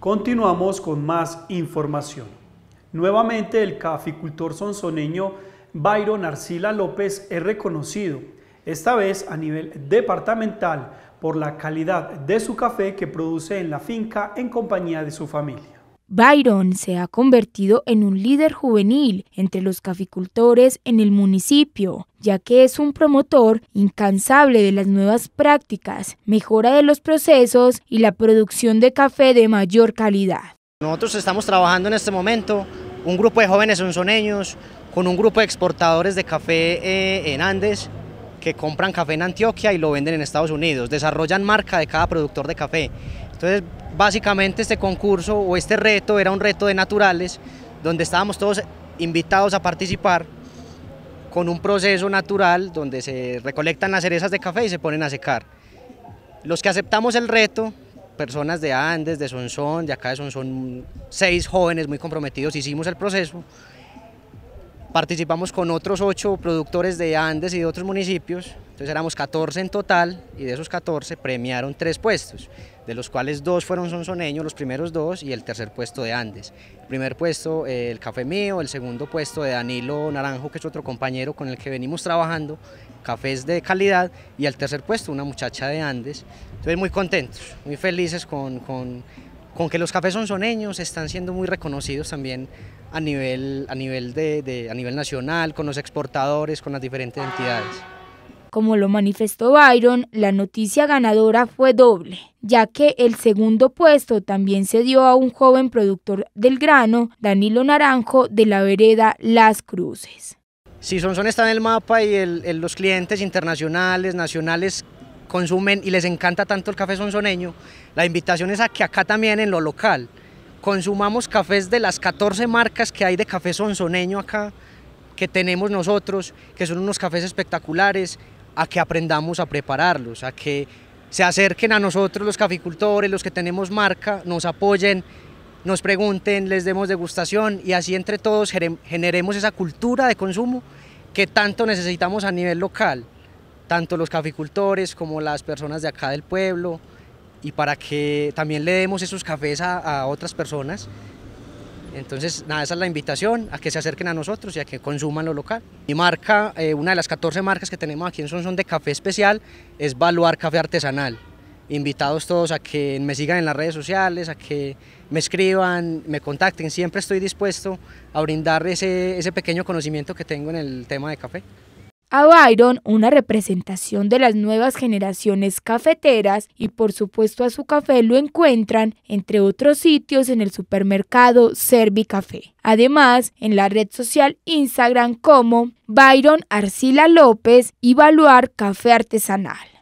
Continuamos con más información. Nuevamente el caficultor sonzoneño Byron Arcila López es reconocido, esta vez a nivel departamental, por la calidad de su café que produce en la finca en compañía de su familia. Byron se ha convertido en un líder juvenil entre los caficultores en el municipio, ya que es un promotor incansable de las nuevas prácticas, mejora de los procesos y la producción de café de mayor calidad. Nosotros estamos trabajando en este momento un grupo de jóvenes sonzoneños con un grupo de exportadores de café eh, en Andes que compran café en Antioquia y lo venden en Estados Unidos, desarrollan marca de cada productor de café. Entonces, básicamente este concurso o este reto era un reto de naturales, donde estábamos todos invitados a participar con un proceso natural donde se recolectan las cerezas de café y se ponen a secar. Los que aceptamos el reto, personas de Andes, de Sonsón, de acá de Sonsón, seis jóvenes muy comprometidos, hicimos el proceso Participamos con otros ocho productores de Andes y de otros municipios, entonces éramos 14 en total y de esos 14 premiaron tres puestos, de los cuales dos fueron sonsoneños, los primeros dos y el tercer puesto de Andes. El primer puesto eh, el café mío, el segundo puesto de Danilo Naranjo, que es otro compañero con el que venimos trabajando, cafés de calidad y el tercer puesto una muchacha de Andes. Entonces muy contentos, muy felices con, con con que los cafés sonsoneños están siendo muy reconocidos también a nivel, a nivel, de, a nivel nacional, con los exportadores, con las diferentes entidades. Como lo manifestó Byron, la noticia ganadora fue doble, ya que el segundo puesto también se dio a un joven productor del grano, Danilo Naranjo, de la vereda Las Cruces. Si Sonson está en el mapa y los clientes internacionales, nacionales consumen y les encanta tanto el café sonsoneño, la invitación es a que acá también en lo local consumamos cafés de las 14 marcas que hay de café sonsoneño acá, que tenemos nosotros, que son unos cafés espectaculares, a que aprendamos a prepararlos, a que se acerquen a nosotros los caficultores, los que tenemos marca, nos apoyen, nos pregunten, les demos degustación y así entre todos generemos esa cultura de consumo que tanto necesitamos a nivel local tanto los caficultores como las personas de acá del pueblo y para que también le demos esos cafés a, otras personas. Entonces, nada, esa es la invitación a que se acerquen a nosotros y a que consuman lo local. Mi marca, eh, una de las 14 marcas que tenemos aquí en Son de café especial, es Valuar Café Artesanal. Invitados todos a que me sigan en las redes sociales, a que me escriban, me contacten. Siempre estoy dispuesto a brindar ese, ese pequeño conocimiento que tengo en el tema de café a Byron una representación de las nuevas generaciones cafeteras y por supuesto a su café lo encuentran, entre otros sitios, en el supermercado Café. Además, en la red social Instagram como Byron Arcila López y Valuar Café Artesanal.